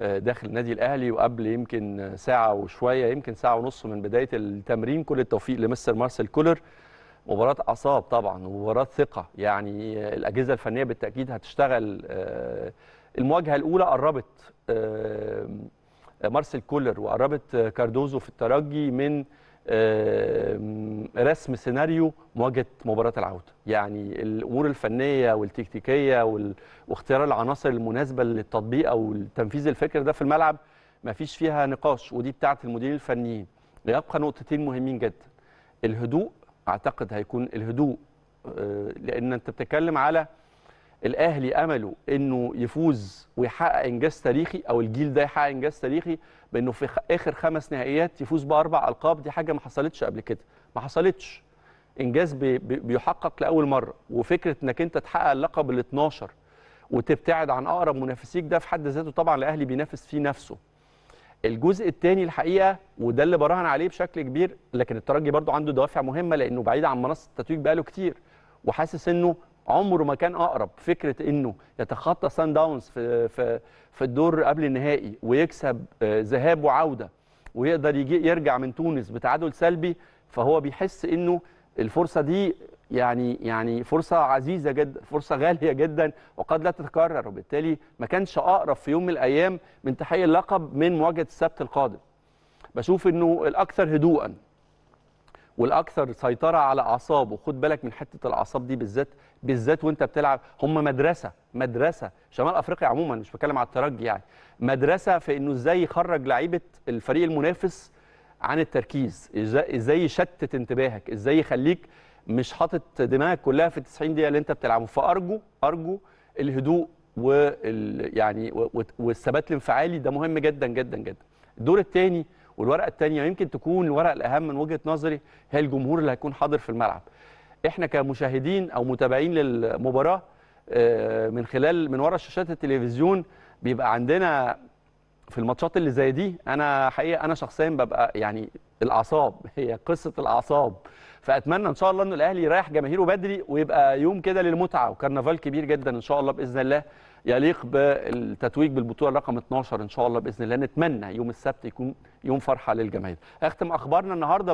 داخل النادي الاهلي وقبل يمكن ساعه وشويه يمكن ساعه ونص من بدايه التمرين كل التوفيق لمستر مارسيل كولر مباراه اعصاب طبعا ومباراه ثقه يعني الاجهزه الفنيه بالتاكيد هتشتغل آه، المواجهه الاولى قربت آه، مارسيل كولر وقربت آه، كاردوزو في الترجي من رسم سيناريو مواجهه مباراه العوده يعني الامور الفنيه والتكتيكيه واختيار العناصر المناسبه للتطبيق او تنفيذ الفكر ده في الملعب ما فيش فيها نقاش ودي بتاعه المديرين الفنيين يبقى نقطتين مهمين جدا الهدوء اعتقد هيكون الهدوء آه، لان انت بتتكلم على الاهلي امله انه يفوز ويحقق انجاز تاريخي او الجيل ده يحقق انجاز تاريخي بانه في اخر خمس نهائيات يفوز باربع القاب دي حاجه ما حصلتش قبل كده ما حصلتش انجاز بي بيحقق لاول مره وفكره انك انت تحقق اللقب ال 12 وتبتعد عن اقرب منافسيك ده في حد ذاته طبعا الاهلي بينافس فيه نفسه الجزء الثاني الحقيقه وده اللي براهن عليه بشكل كبير لكن الترجي برضو عنده دوافع مهمه لانه بعيد عن منصه التتويج بقاله كتير وحاسس انه عمره ما كان اقرب فكره انه يتخطى سان داونز في في في الدور قبل النهائي ويكسب آه، ذهاب وعوده ويقدر يجي يرجع من تونس بتعادل سلبي فهو بيحس انه الفرصه دي يعني يعني فرصه عزيزه جدا فرصه غاليه جدا وقد لا تتكرر وبالتالي ما كانش اقرب في يوم من الايام من تحقيق اللقب من مواجهه السبت القادم بشوف انه الاكثر هدوءا والاكثر سيطره على اعصابه خد بالك من حته الاعصاب دي بالذات بالذات وانت بتلعب هم مدرسه مدرسه شمال افريقيا عموما مش بتكلم على الترجي يعني مدرسه في انه ازاي يخرج لعيبه الفريق المنافس عن التركيز ازاي يشتت انتباهك ازاي يخليك مش حاطط دماغك كلها في 90 دقيقه اللي انت بتلعبه فارجو ارجو الهدوء وال يعني والثبات الانفعالي ده مهم جدا جدا جدا الدور الثاني والورقه الثانيه يمكن تكون الورقه الاهم من وجهه نظري هي الجمهور اللي هيكون حاضر في الملعب احنا كمشاهدين او متابعين للمباراه آه، من خلال من ورا شاشات التلفزيون بيبقى عندنا في الماتشات اللي زي دي انا حقيقه انا شخصيا ببقى يعني الاعصاب هي قصه الاعصاب فاتمنى ان شاء الله ان الاهلي يريح جماهيره بدري ويبقى يوم كده للمتعه وكرنفال كبير جدا ان شاء الله باذن الله يليق بالتتويج بالبطوله رقم 12 ان شاء الله باذن الله نتمنى يوم السبت يكون يوم فرحه للجماهير اختم اخبارنا النهارده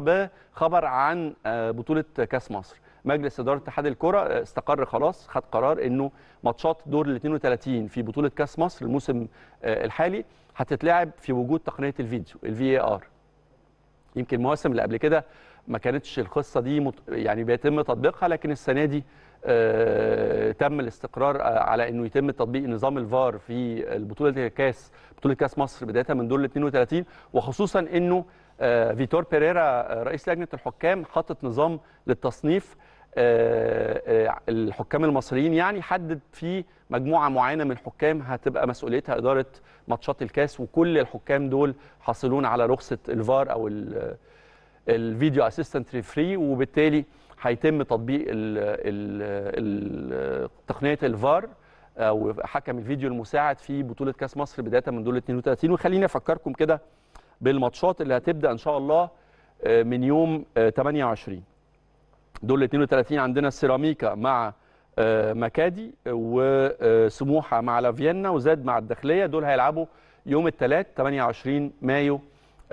بخبر عن آه، بطوله كاس مصر مجلس اداره اتحاد الكره آه، استقر خلاص خد قرار انه ماتشات دور ال 32 في بطوله كاس مصر الموسم آه، الحالي هتتلعب في وجود تقنيه الفيديو الفي اي ار يمكن المواسم اللي قبل كده ما كانتش القصه دي يعني بيتم تطبيقها لكن السنه دي آه تم الاستقرار آه على انه يتم تطبيق نظام الفار في البطوله الكاس بطوله كاس مصر بدايه من دور ال 32 وخصوصا انه آه فيتور بيريرا آه، رئيس لجنه الحكام حاطط نظام للتصنيف آه، آه، الحكام المصريين يعني حدد في مجموعه معينه من الحكام هتبقى مسؤوليتها اداره ماتشات الكاس وكل الحكام دول حاصلون على رخصه الفار او الفيديو اسيستنت ريفري وبالتالي هيتم تطبيق تقنيه الفار او آه، حكم الفيديو المساعد في بطوله كاس مصر بدايه من دور 32 وخليني افكركم كده بالماتشات اللي هتبدا ان شاء الله آه، من يوم 28 دور 32 عندنا السيراميكا مع آه، مكادي وسموحه مع لافيينا وزاد مع الداخليه دول هيلعبوا يوم الثلاث 28 مايو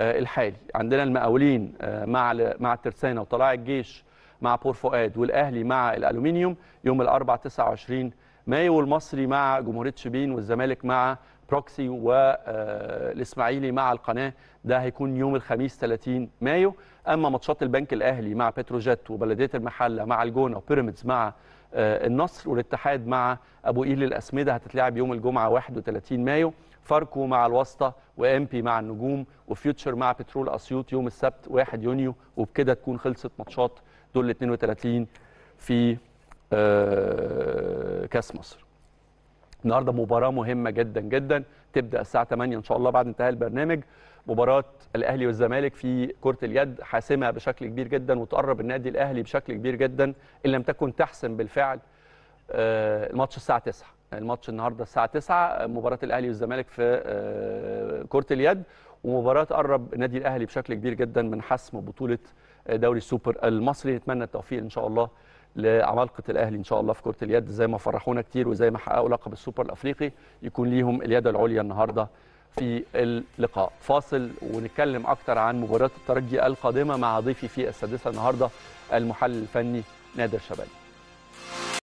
آه، الحالي عندنا المقاولين آه، مع مع الترسانه وطلاع الجيش مع بور فؤاد والاهلي مع الالومنيوم يوم الاربع 29 مايو والمصري مع جمهوريه شبين والزمالك مع بروكسي والاسماعيلي آه، مع القناه ده هيكون يوم الخميس 30 مايو اما ماتشات البنك الاهلي مع بتروجيت وبلديه المحله مع الجونه وبيراميدز مع آه، النصر والاتحاد مع ابو قيل الاسمده هتتلعب يوم الجمعه 31 مايو فاركو مع الواسطه وامبي مع النجوم وفيوتشر مع بترول اسيوط يوم السبت 1 يونيو وبكده تكون خلصت ماتشات دول 32 في آه، كاس مصر النهارده مباراه مهمه جدا جدا تبدا الساعه 8 ان شاء الله بعد انتهاء البرنامج مباراه الاهلي والزمالك في كره اليد حاسمه بشكل كبير جدا وتقرب النادي الاهلي بشكل كبير جدا ان لم تكن تحسم بالفعل آه، الماتش الساعه 9 الماتش النهارده الساعه 9 مباراه الاهلي والزمالك في آه، كره اليد ومباراه تقرب النادي الاهلي بشكل كبير جدا من حسم بطوله آه، دوري السوبر المصري نتمنى التوفيق ان شاء الله لعمالقه الاهلي ان شاء الله في كره اليد زي ما فرحونا كتير وزي ما حققوا لقب السوبر الافريقي يكون ليهم اليد العليا النهارده في اللقاء فاصل ونتكلم أكتر عن مباراة الترجي القادمة مع ضيفي في السادسة النهاردة المحلل الفني نادر شبالي